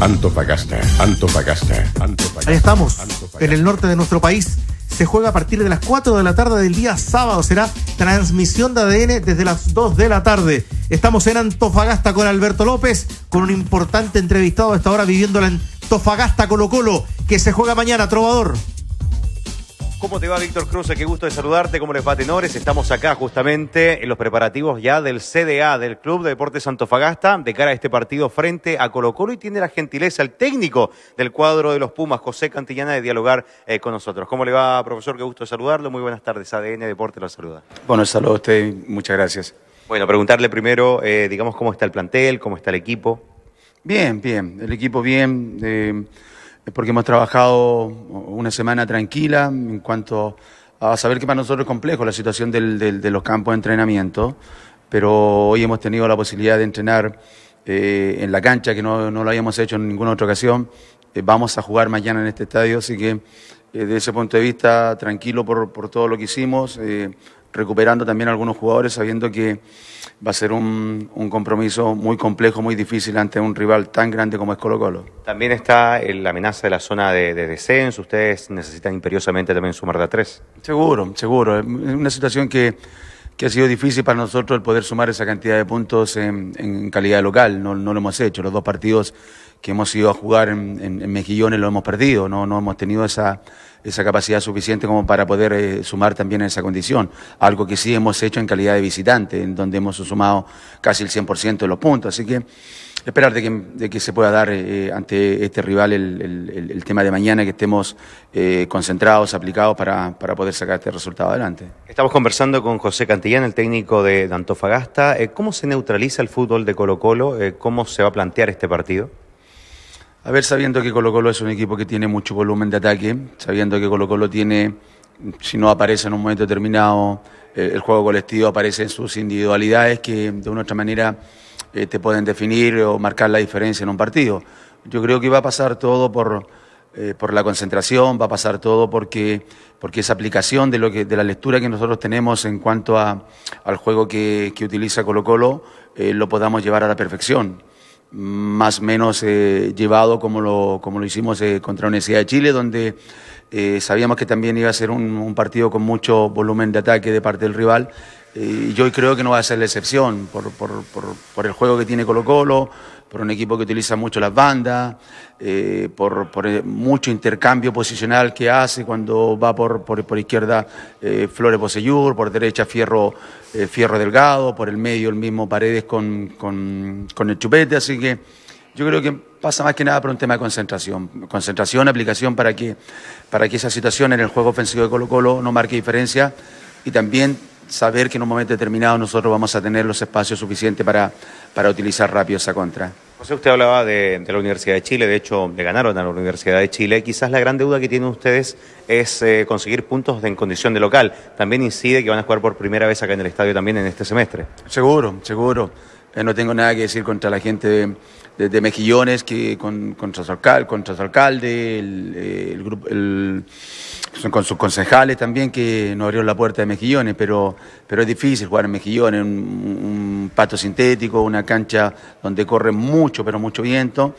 Antofagasta, Antofagasta, Antofagasta. Ahí estamos, en el norte de nuestro país. Se juega a partir de las 4 de la tarde del día sábado. Será transmisión de ADN desde las 2 de la tarde. Estamos en Antofagasta con Alberto López, con un importante entrevistado a esta hora viviendo la Antofagasta Colo Colo, que se juega mañana, Trovador. ¿Cómo te va, Víctor Cruz? Qué gusto de saludarte. ¿Cómo les va, tenores? Estamos acá justamente en los preparativos ya del CDA, del Club de Deportes Santofagasta, de cara a este partido frente a Colo Colo y tiene la gentileza el técnico del cuadro de los Pumas, José Cantillana, de dialogar eh, con nosotros. ¿Cómo le va, profesor? Qué gusto de saludarlo. Muy buenas tardes. ADN Deporte lo saluda. Bueno, saludos a usted. Muchas gracias. Bueno, preguntarle primero, eh, digamos, cómo está el plantel, cómo está el equipo. Bien, bien. El equipo bien. Eh, porque hemos trabajado una semana tranquila en cuanto a saber que para nosotros es complejo la situación de los campos de entrenamiento, pero hoy hemos tenido la posibilidad de entrenar eh, en la cancha, que no, lo habíamos hecho en ninguna otra ocasión. Eh, vamos a jugar mañana en este estadio, así que eh, desde ese punto de vista, tranquilo por, por todo lo que hicimos recuperando también algunos jugadores, sabiendo que va a ser un, compromiso muy complejo, muy difícil ante un rival tan grande como es Colo Colo. También está la amenaza de la zona de, descenso, ustedes necesitan imperiosamente también sumar de a tres. Seguro, seguro, es una situación que, ha sido difícil para nosotros el poder sumar esa cantidad de puntos en, calidad local, no lo hemos hecho, los dos partidos que hemos ido a jugar en, Mejillones lo hemos perdido, no, hemos tenido esa, esa capacidad suficiente como para poder eh, sumar también en esa condición. Algo que sí hemos hecho en calidad de visitante, en donde hemos sumado casi el 100% de los puntos. Así que esperar de que, se pueda dar eh, eh, ante este rival el, el, tema de mañana, que estemos concentrados, aplicados para, para, poder sacar este resultado adelante. Estamos conversando con José Cantillán, el técnico de Antofagasta. ¿Cómo se neutraliza el fútbol de Colo Colo? ¿Cómo se va a plantear este partido? A ver, sabiendo que Colo Colo es un equipo que tiene mucho volumen de ataque, sabiendo que Colo Colo tiene, si no aparece en un momento determinado, eh, el juego colectivo aparece en sus individualidades que de una u otra manera eh, te pueden definir o marcar la diferencia en un partido. Yo creo que va a pasar todo por, eh, por la concentración, va a pasar todo porque, porque esa aplicación de, lo que, de la lectura que nosotros tenemos en cuanto a, al juego que, que utiliza Colo Colo lo podamos llevar a la perfección más o menos eh, llevado como lo, como lo hicimos eh, contra la Universidad de Chile, donde eh, sabíamos que también iba a ser un, partido con mucho volumen de ataque de parte del rival. y yo creo que no va a ser la excepción por el juego que tiene Colo Colo, por un equipo que utiliza mucho las bandas, eh, por, eh, mucho intercambio posicional que hace cuando va por, por, izquierda eh, Flores Poseyur, por derecha Fierro, Fierro Delgado, por el medio el mismo Paredes con, con, con el Chupete, así que yo creo que pasa más que nada por un tema de concentración. Concentración, aplicación para que, para que esa situación en el juego ofensivo de Colo Colo no marque diferencia y también saber que en un momento determinado nosotros vamos a tener los espacios suficientes para, utilizar rápido esa contra. José, usted hablaba de, la Universidad de Chile, de hecho le ganaron a la Universidad de Chile. Quizás la gran deuda que tienen ustedes es eh, conseguir puntos en condición de local. También incide que van a jugar por primera vez acá en el estadio también en este semestre. Seguro, seguro. Eh, no tengo nada que decir contra la gente de, Mejillones, que, con, contra su alcalde, contra su alcalde el, grupo. Eh, el con sus concejales también que nos abrieron la puerta de Mejillones, pero, pero es difícil jugar en Mejillones, un, un pato sintético, una cancha donde corre mucho, pero mucho viento.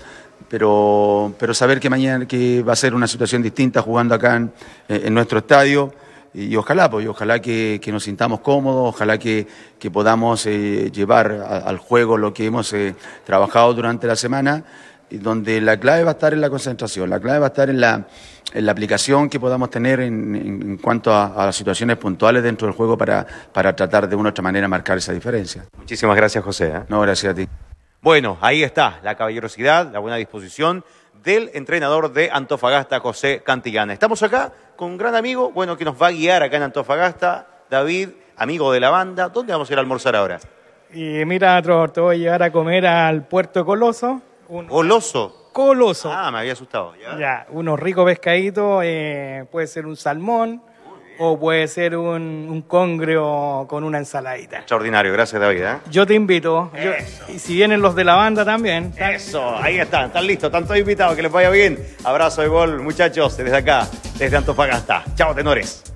Pero, pero saber que mañana que va a ser una situación distinta jugando acá en, nuestro estadio y ojalá, pues, ojalá que, nos sintamos cómodos, ojalá que, que podamos eh, llevar al juego lo que hemos eh, trabajado durante la semana donde la clave va a estar en la concentración, la clave va a estar en la, aplicación que podamos tener en, cuanto a, las situaciones puntuales dentro del juego para, tratar de una u otra manera marcar esa diferencia. Muchísimas gracias, José. ¿eh? No, gracias a ti. Bueno, ahí está la caballerosidad, la buena disposición del entrenador de Antofagasta, José Cantillana. Estamos acá con un gran amigo, bueno, que nos va a guiar acá en Antofagasta, David, amigo de la banda. ¿Dónde vamos a ir a almorzar ahora? Y mira, Tro, te voy a llevar a comer al Puerto Coloso ¿Coloso? Coloso. Ah, me había asustado. Ya, unos ricos pescaditos, eh, puede ser un salmón o puede ser un, un con una ensaladita. Extraordinario, gracias David. ¿eh? Yo te invito. y si vienen los de la banda también. Eso, ahí están, están listos, están todos invitados, que les vaya bien. Abrazo de gol, muchachos, desde acá, desde Antofagasta. Chao, tenores.